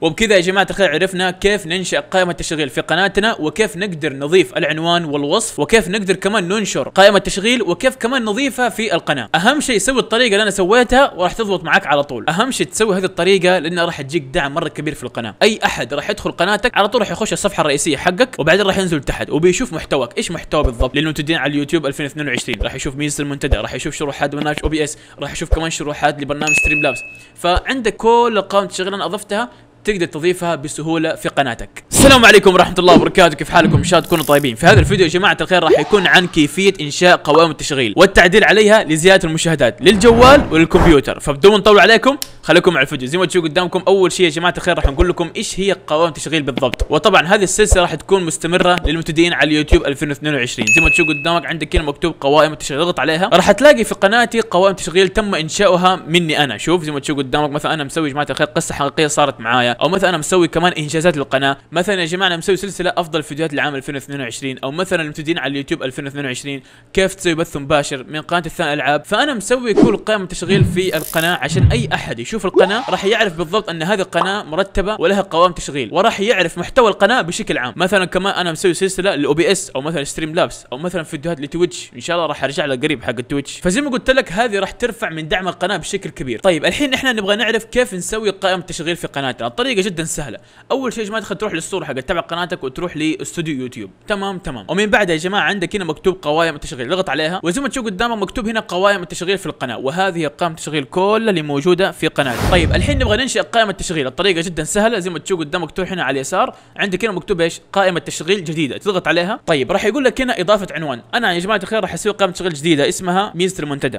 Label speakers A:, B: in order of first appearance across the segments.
A: وبكذا يا جماعة الخير عرفنا كيف ننشأ قائمة تشغيل في قناتنا وكيف نقدر نضيف العنوان والوصف وكيف نقدر كمان ننشر قائمة تشغيل وكيف كمان نضيفها في القناة أهم شيء سوي الطريقة اللي أنا سويتها وراح تضبط معك على طول أهم شيء تسوي هذه الطريقة لأنها راح تجيك دعم مرة كبير في القناة أي أحد راح يدخل قناتك على طول راح يخش الصفحة الرئيسية حقك وبعدين راح ينزل تحت وبيشوف محتواك إيش محتوى بالضبط لأنه تدين على اليوتيوب 2022 راح يشوف ميزة المنتدى راح يشوف شروحات برنامج او بي اس راح يشوف كمان شروحات لبرنامج ستريم لابس فعندك كل قائمة تشغيل أنا أضفتها تقدر تضيفها بسهولة في قناتك السلام عليكم ورحمة الله وبركاته كيف حالكم ان شاء الله تكونوا طيبين في هذا الفيديو يا جماعة الخير راح يكون عن كيفية انشاء قوائم التشغيل والتعديل عليها لزيادة المشاهدات للجوال وللكمبيوتر فبدون نطول عليكم خليكم مع الفيديو زي ما تشوفوا قدامكم اول شيء يا جماعه الخير راح نقول لكم ايش هي قوائم التشغيل بالضبط وطبعا هذه السلسله راح تكون مستمره للمبتدئين على اليوتيوب 2022 زي ما تشوفوا قدامك عندك كلمه مكتوب قوائم التشغيل اضغط عليها راح تلاقي في قناتي قوائم تشغيل تم انشاؤها مني انا شوف زي ما تشوفوا قدامك مثلا انا مسوي يا جماعه الخير قصه حقيقيه صارت معايا او مثلا انا مسوي كمان انجازات للقناه مثلا يا جماعه انا مسوي سلسله افضل فيديوهات لعام 2022 او مثلا المبتدئين على اليوتيوب 2022 كيف تسوي بث مباشر من قناه الثاني العاب فانا مسوي كل قائمه تشغيل في القناه عشان اي احد يشوف القناه راح يعرف بالضبط ان هذه القناه مرتبه ولها قوائم تشغيل وراح يعرف محتوى القناه بشكل عام مثلا كمان انا مسوي سلسله للاو بي اس او مثلا ستريم لابس او مثلا فيديوهات لتويتش ان شاء الله راح ارجع لها قريب حق التويتش فزي ما قلت لك هذه راح ترفع من دعم القناه بشكل كبير طيب الحين احنا نبغى نعرف كيف نسوي قائمه تشغيل في قناتنا الطريقه جدا سهله اول شيء يا جماعه تدخل تروح للصوره حقت تبع قناتك وتروح لاستوديو يوتيوب تمام تمام ومن بعدها يا جماعه عندك هنا مكتوب قوائم التشغيل اضغط عليها وزي ما تشوف قدامك مكتوب هنا قوائم التشغيل في القناه وهذه قائمه التشغيل كلها اللي موجوده في قناتي طيب الحين نبغى ننشئ قائمه التشغيل الطريقه جدا سهله زي ما تشوف قدامك مكتوب هنا على اليسار عندك هنا مكتوب ايش قائمه تشغيل جديده تضغط عليها طيب راح يقول لك هنا اضافه عنوان انا يا جماعه الخير راح اسوي قائمه تشغيل جديده اسمها ميزه المنتدى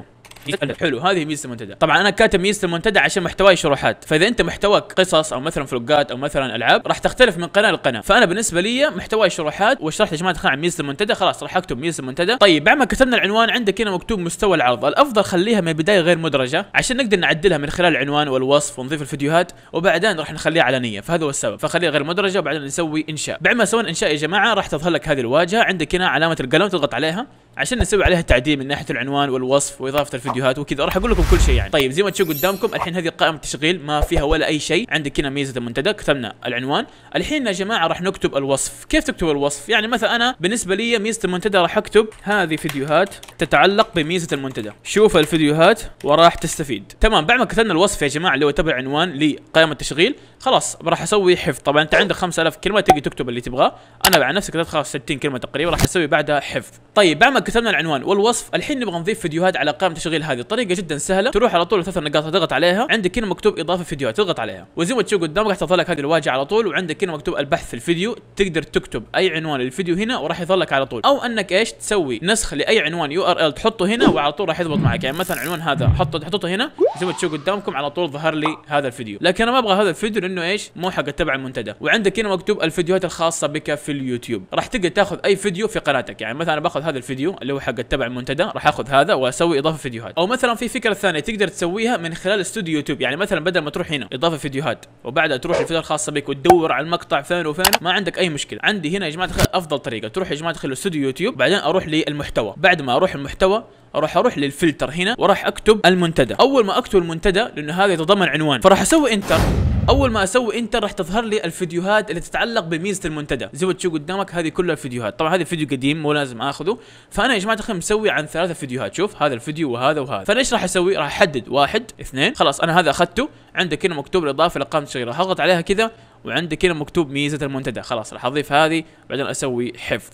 A: حلو هذه ميزه المنتدى طبعا انا كاتب ميزه المنتدى عشان محتواي شروحات فاذا انت محتواك قصص او مثلا فلوجات او مثلا العاب راح تختلف من قناه لقناه فانا بالنسبه لي محتواي شروحات وشرحت يا جماعه عن ميزه المنتدى خلاص راح اكتب ميزه المنتدى طيب بعد ما كتبنا العنوان عندك هنا مكتوب مستوى العرض الافضل خليها من البدايه غير مدرجه عشان نقدر نعدلها من خلال العنوان والوصف ونضيف الفيديوهات وبعدين راح نخليها علنيه فهذا هو السبب فخليها غير مدرجه وبعدين نسوي انشاء بعد ما سوينا انشاء يا جماعه راح تظهر لك هذه الواجهه عندك هنا علامه القلم تضغط عليها عشان نسوي عليها تعديل من ناحيه العنوان والوصف واضافه الفيديو فيديوهات وكذا راح اقول لكم كل شيء يعني طيب زي ما تشوفوا قدامكم الحين هذه قائمه التشغيل ما فيها ولا اي شيء عندك هنا ميزه المنتدى كتبنا العنوان الحين يا جماعه راح نكتب الوصف كيف تكتب الوصف يعني مثلا انا بالنسبه لي ميزه المنتدى راح اكتب هذه فيديوهات تتعلق بميزه المنتدى شوف الفيديوهات وراح تستفيد تمام بعد ما كتبنا الوصف يا جماعه اللي هو تبع عنوان لقائمه التشغيل خلاص راح اسوي حفظ طبعا انت عندك 5000 كلمه تقدر تكتب اللي تبغاه انا عن نفسي كتبت خلاص 60 كلمه تقريبا راح اسوي بعدها حفظ طيب بعد ما كتبنا العنوان والوصف الحين نبغى نضيف فيديوهات على قائمه بالشكل هذه طريقه جدا سهله تروح على طول ثلاث نقاط تضغط عليها عندك هنا مكتوب اضافه فيديوهات تضغط عليها وزي ما تشوف قدامك راح تظهر لك هذه الواجهه على طول وعندك هنا مكتوب البحث في الفيديو تقدر تكتب اي عنوان للفيديو هنا وراح يظهر لك على طول او انك ايش تسوي نسخ لاي عنوان يو ار ال تحطه هنا وعلى طول راح يضبط معك يعني مثلا عنوان هذا حطه تحطه هنا زي ما تشوف قدامكم على طول ظهر لي هذا الفيديو لكن انا ما ابغى هذا الفيديو لانه ايش مو حق تبع المنتدى وعندك هنا مكتوب الفيديوهات الخاصه بك في اليوتيوب راح تقدر تاخذ اي فيديو في قناتك يعني مثلا باخذ هذا الفيديو اللي هو حق تبع المنتدى راح اخذ هذا واسوي اضافه فيديوهات واحد او مثلا في فكره ثانيه تقدر تسويها من خلال استوديو يوتيوب يعني مثلا بدل ما تروح هنا اضافه فيديوهات وبعدها تروح الفيديو الخاصه بك وتدور على المقطع فين وفين ما عندك اي مشكله عندي هنا يا جماعه الخير افضل طريقه تروح يا جماعه الخير استوديو يوتيوب بعدين اروح للمحتوى بعد ما اروح المحتوى راح اروح للفلتر هنا وراح اكتب المنتدى اول ما اكتب المنتدى لانه هذا يتضمن عنوان فراح اسوي انتر اول ما اسوي انتر راح تظهر لي الفيديوهات اللي تتعلق بميزه المنتدى زي ما تشوف قدامك هذه كلها الفيديوهات طبعا هذا فيديو قديم مو لازم اخذه فانا يا جماعه الخير مسوي عن ثلاثه فيديوهات شوف هذا الفيديو وهذا وهذا فانا ايش راح اسوي راح احدد واحد اثنين خلاص انا هذا اخذته عندك هنا مكتوب الاضافه لقائمه راح اضغط عليها كذا وعندك هنا مكتوب ميزه المنتدى خلاص راح اضيف هذه بعدين اسوي حفظ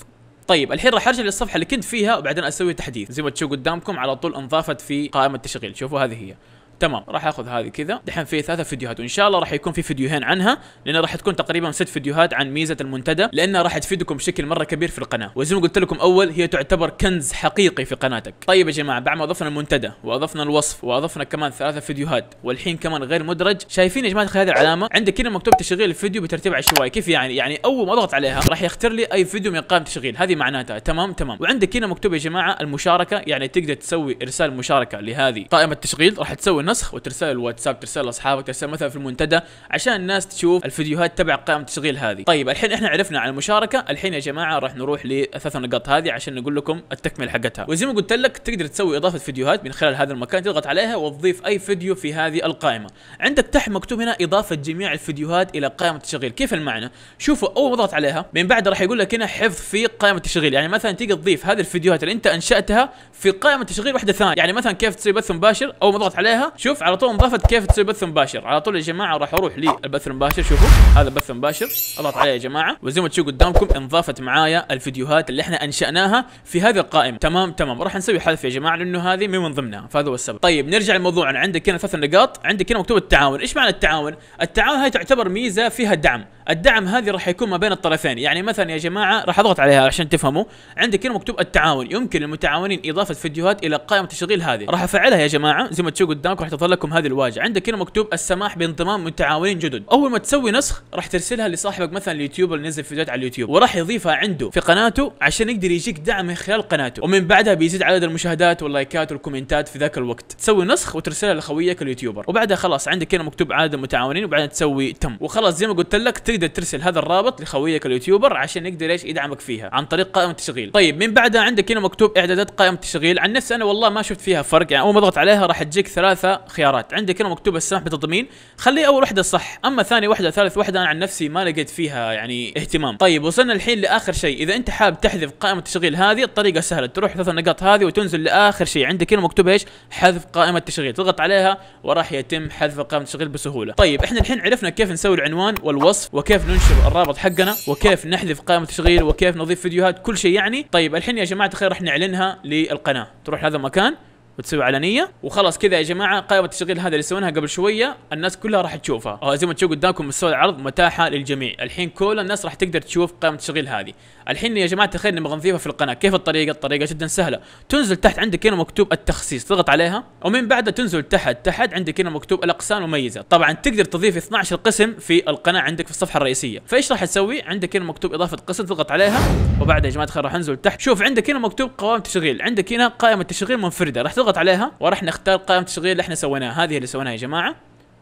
A: طيب الحين راح ارجع للصفحه اللي كنت فيها وبعدين اسوي تحديث زي ما تشوف قدامكم على طول انضافت في قائمه التشغيل شوفوا هذه هي تمام راح اخذ هذه كذا دحين في ثلاثه فيديوهات وان شاء الله راح يكون في فيديوهين عنها لان راح تكون تقريبا ست فيديوهات عن ميزه المنتدى لانها راح تفيدكم بشكل مره كبير في القناه وزي ما قلت لكم اول هي تعتبر كنز حقيقي في قناتك طيب يا جماعه بعد ما اضفنا المنتدى واضفنا الوصف واضفنا كمان ثلاثه فيديوهات والحين كمان غير مدرج شايفين يا جماعه هذه العلامه عندك هنا مكتوب تشغيل الفيديو بترتيب عشوائي كيف يعني يعني اول ما اضغط عليها راح يختار لي اي فيديو من قائمه التشغيل هذه معناتها تمام تمام وعندك هنا مكتوب يا جماعه المشاركه يعني تقدر تسوي ارسال مشاركه لهذه قائمه التشغيل راح تسوي نسخ وترسله الواتساب ترسله لاصحابك ترسله مثلا في المنتدى عشان الناس تشوف الفيديوهات تبع قائمه التشغيل هذه طيب الحين احنا عرفنا عن المشاركه الحين يا جماعه راح نروح لثلاث نقاط هذه عشان نقول لكم التكمله حقتها وزي ما قلت لك تقدر تسوي اضافه فيديوهات من خلال هذا المكان تضغط عليها وتضيف اي فيديو في هذه القائمه عندك تحت مكتوب هنا اضافه جميع الفيديوهات الى قائمه التشغيل كيف المعنى شوفوا اول ما اضغط عليها من بعد راح يقول لك هنا حفظ في قائمه التشغيل يعني مثلا تيجي تضيف هذه الفيديوهات اللي انت انشاتها في قائمه تشغيل واحده ثانيه يعني مثلا كيف تسوي بث مباشر او ما عليها شوف على طول انضافت كيف تسوي بث مباشر على طول يا جماعه راح اروح للبث المباشر شوفوا هذا بث مباشر اضغط عليه يا جماعه وزي ما تشوفوا قدامكم انضافت معايا الفيديوهات اللي احنا انشاناها في هذه القائمه تمام تمام راح نسوي حذف يا جماعه لانه هذه مو من ضمنها فهذا هو السبب طيب نرجع لموضوعنا عندك هنا ثلاث نقاط عندك هنا مكتوب التعاون ايش معنى التعاون التعاون هاي تعتبر ميزه فيها دعم الدعم هذه راح يكون ما بين الطرفين يعني مثلا يا جماعه راح اضغط عليها عشان تفهموا عندك هنا مكتوب التعاون يمكن للمتعاونين اضافه فيديوهات الى قائمه التشغيل هذه راح افعلها يا جماعه زي ما تشوفوا قدامكم راح تظهر لكم هذه الواجهه عندك هنا مكتوب السماح بانضمام متعاونين جدد اول ما تسوي نسخ راح ترسلها لصاحبك مثلا اليوتيوب اللي نزل فيديوهات على اليوتيوب وراح يضيفها عنده في قناته عشان يقدر يجيك دعم من خلال قناته ومن بعدها بيزيد عدد المشاهدات واللايكات والكومنتات في ذاك الوقت تسوي نسخ وترسلها لخويك اليوتيوبر وبعدها خلاص عندك هنا مكتوب عدد المتعاونين وبعدين تسوي تم وخلاص زي ما قلت لك تقدر ترسل هذا الرابط لخويك اليوتيوبر عشان يقدر ايش يدعمك فيها عن طريق قائمه التشغيل طيب من بعدها عندك هنا مكتوب اعدادات قائمه التشغيل عن نفسي انا والله ما شفت فيها فرق يعني اول ما اضغط عليها راح تجيك ثلاثه خيارات عندك هنا مكتوب السماح بالتضمين خليه اول وحده صح اما ثاني وحده ثالث وحده انا عن نفسي ما لقيت فيها يعني اهتمام طيب وصلنا الحين لاخر شيء اذا انت حابب تحذف قائمه التشغيل هذه الطريقه سهله تروح ثلاث نقاط هذه وتنزل لاخر شيء عندك هنا مكتوب ايش حذف قائمه التشغيل تضغط عليها وراح يتم حذف قائمه التشغيل بسهوله طيب احنا الحين عرفنا كيف نسوي العنوان والوصف وكيف ننشر الرابط حقنا وكيف نحذف قائمه التشغيل وكيف نضيف فيديوهات كل شيء يعني طيب الحين يا جماعه الخير راح نعلنها للقناه تروح هذا المكان وتسوي علنيه وخلاص كذا يا جماعه قائمه التشغيل هذا اللي سويناها قبل شويه الناس كلها راح تشوفها أو زي ما تشوف قدامكم مستوى العرض متاحه للجميع الحين كل الناس راح تقدر تشوف قائمه التشغيل هذه الحين يا جماعه الخير نبغى نضيفها في القناه كيف الطريقه الطريقه جدا سهله تنزل تحت عندك هنا مكتوب التخصيص تضغط عليها ومن بعدها تنزل تحت تحت عندك هنا مكتوب الاقسام المميزه طبعا تقدر تضيف 12 قسم في القناه عندك في الصفحه الرئيسيه فايش راح تسوي عندك هنا مكتوب اضافه قسم تضغط عليها وبعدها يا جماعه الخير راح انزل تحت شوف عندك هنا مكتوب قوائم تشغيل عندك هنا قائمه تشغيل منفرده راح تضغط نضغط عليها وراح نختار قائمه التشغيل اللي احنا سويناها هذه اللي سويناها يا جماعه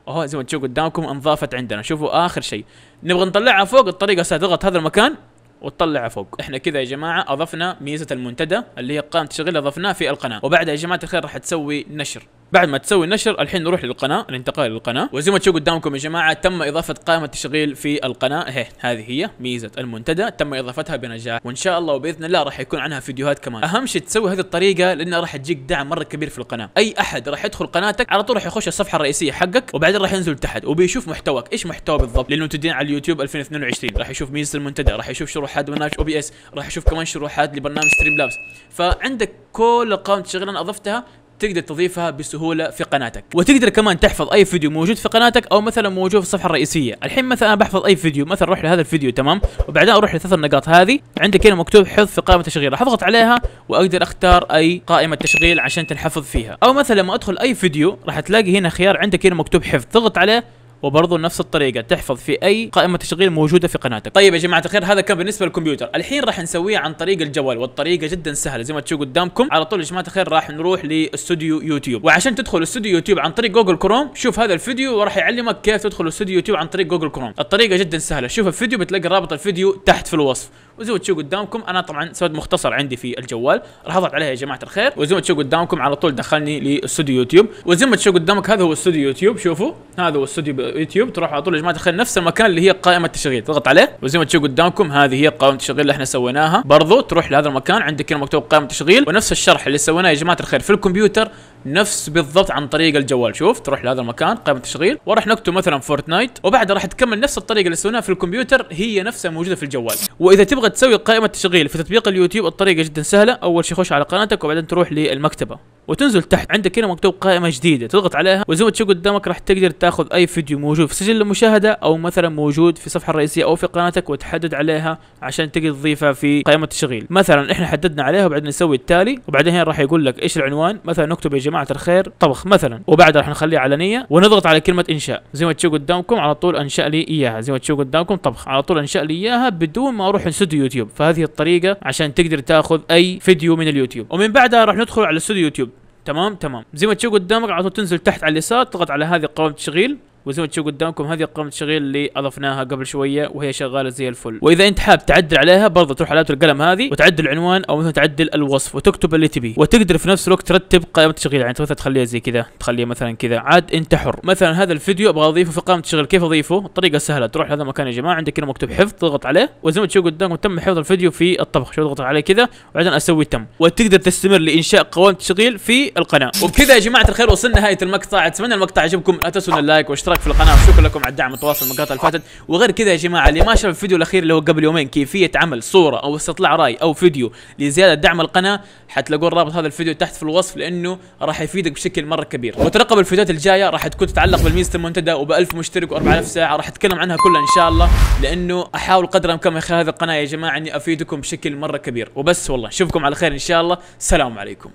A: اهو زي ما تشوفوا قدامكم انضافت عندنا شوفوا اخر شيء نبغى نطلعها فوق الطريقه ستضغط هذا المكان وتطلعها فوق احنا كذا يا جماعه اضفنا ميزه المنتدى اللي هي قائمه التشغيل اضفناها في القناه وبعدها يا جماعه الخير راح تسوي نشر بعد ما تسوي النشر الحين نروح للقناه الانتقال للقناه وزي ما تشوفوا قدامكم يا جماعه تم اضافه قائمه تشغيل في القناه هي هذه هي ميزه المنتدى تم اضافتها بنجاح وان شاء الله وباذن الله راح يكون عنها فيديوهات كمان اهم شيء تسوي هذه الطريقه لانها راح تجيك دعم مره كبير في القناه اي احد راح يدخل قناتك على طول راح يخش الصفحه الرئيسيه حقك وبعدين راح ينزل تحت وبيشوف محتواك ايش محتوى بالضبط لانه تدين على اليوتيوب 2022 راح يشوف ميزه المنتدى راح يشوف شروحات برنامج او بي اس راح يشوف كمان شروحات لبرنامج ستريم لابس فعندك كل قائمه تشغيل انا اضفتها تقدر تضيفها بسهوله في قناتك وتقدر كمان تحفظ اي فيديو موجود في قناتك او مثلا موجود في الصفحه الرئيسيه الحين مثلا انا بحفظ اي فيديو مثلا روح لهذا الفيديو تمام وبعدين اروح لثلاث النقاط هذه عندك هنا مكتوب حفظ في قائمه تشغيل راح اضغط عليها واقدر اختار اي قائمه تشغيل عشان تنحفظ فيها او مثلا لما ادخل اي فيديو راح تلاقي هنا خيار عندك هنا مكتوب حفظ تضغط عليه وبرضه نفس الطريقه تحفظ في اي قائمه تشغيل موجوده في قناتك طيب يا جماعه الخير هذا كان بالنسبه للكمبيوتر الحين راح نسويه عن طريق الجوال والطريقه جدا سهله زي ما تشوفوا قدامكم على طول يا جماعه الخير راح نروح لاستوديو يوتيوب وعشان تدخل استوديو يوتيوب عن طريق جوجل كروم شوف هذا الفيديو وراح يعلمك كيف تدخل استوديو يوتيوب عن طريق جوجل كروم الطريقه جدا سهله شوف الفيديو بتلاقي رابط الفيديو تحت في الوصف وزوتشو قدامكم انا طبعا سويت مختصر عندي في الجوال راح اضغط عليها يا جماعه الخير وزوتشو قدامكم على طول دخلني لاستوديو يوتيوب وزي ما تشوف قدامك هذا هو استوديو يوتيوب شوفوا هذا هو استوديو يوتيوب تروح على طول يا جماعه الخير نفس المكان اللي هي قائمه التشغيل تضغط عليه وزي ما تشوف قدامكم هذه هي قائمه التشغيل اللي احنا سويناها برضو تروح لهذا المكان عندك هنا مكتوب قائمه التشغيل ونفس الشرح اللي سويناه يا جماعه الخير في الكمبيوتر نفس بالضبط عن طريق الجوال شوف تروح لهذا المكان قائمه التشغيل وراح نكتب مثلا فورتنايت وبعدها راح تكمل نفس الطريقه اللي سويناها في الكمبيوتر هي نفسها موجوده في الجوال واذا تبغى تسوي قائمه تشغيل في تطبيق اليوتيوب الطريقه جدا سهله اول شيء خش على قناتك وبعدين تروح للمكتبه وتنزل تحت عندك هنا مكتوب قائمه جديده تضغط عليها وزي ما تشوف قدامك راح تقدر تاخذ اي فيديو موجود في سجل المشاهده او مثلا موجود في الصفحه الرئيسيه او في قناتك وتحدد عليها عشان تقدر تضيفها في قائمه التشغيل مثلا احنا حددنا عليها وبعدين نسوي التالي وبعدين هنا راح يقول لك ايش العنوان مثلا نكتب يا جماعه الخير طبخ مثلا وبعد راح نخليها علنيه ونضغط على كلمه انشاء زي ما تشوف قدامكم على طول انشا لي اياها زي ما تشوف قدامكم طبخ على طول انشا لي اياها بدون ما اروح استوديو يوتيوب فهذه الطريقه عشان تقدر تاخذ اي فيديو من اليوتيوب ومن بعدها راح ندخل على استوديو يوتيوب تمام تمام زي ما تشوف قدامك على طول تنزل تحت على اليسار تضغط على هذه قوائم التشغيل وزي ما تشوف قدامكم هذه قائمه التشغيل اللي اضفناها قبل شويه وهي شغاله زي الفل واذا انت حاب تعدل عليها برضه تروح على القلم هذه وتعدل العنوان او مثلا تعدل الوصف وتكتب اللي تبيه وتقدر في نفس الوقت ترتب قائمه التشغيل يعني مثلا تخليها زي كذا تخليها مثلا كذا عاد انت حر مثلا هذا الفيديو ابغى اضيفه في قائمه التشغيل كيف اضيفه طريقه سهله تروح لهذا المكان يا جماعه عندك هنا مكتوب حفظ تضغط عليه وزي ما تشوف قدامكم تم حفظ الفيديو في الطبخ شو اضغط عليه كذا وبعدين اسوي تم وتقدر تستمر لانشاء قوائم التشغيل في القناه وبكذا يا جماعه الخير وصلنا نهايه المقطع اتمنى المقطع يعجبكم لا تنسوا اللايك واشتراك الاشتراك في القناه وشكرا لكم على الدعم والتواصل المقاطع اللي فاتت وغير كذا يا جماعه اللي ما شاف الفيديو الاخير اللي هو قبل يومين كيفيه عمل صوره او استطلاع راي او فيديو لزياده دعم القناه حتلاقون رابط هذا الفيديو تحت في الوصف لانه راح يفيدك بشكل مره كبير وترقب الفيديوهات الجايه راح تكون تتعلق بالميزه المنتدى وب1000 مشترك و4000 ساعه راح اتكلم عنها كلها ان شاء الله لانه احاول قدر الامكان من خلال هذه القناه يا جماعه اني افيدكم بشكل مره كبير وبس والله نشوفكم على خير ان شاء الله سلام عليكم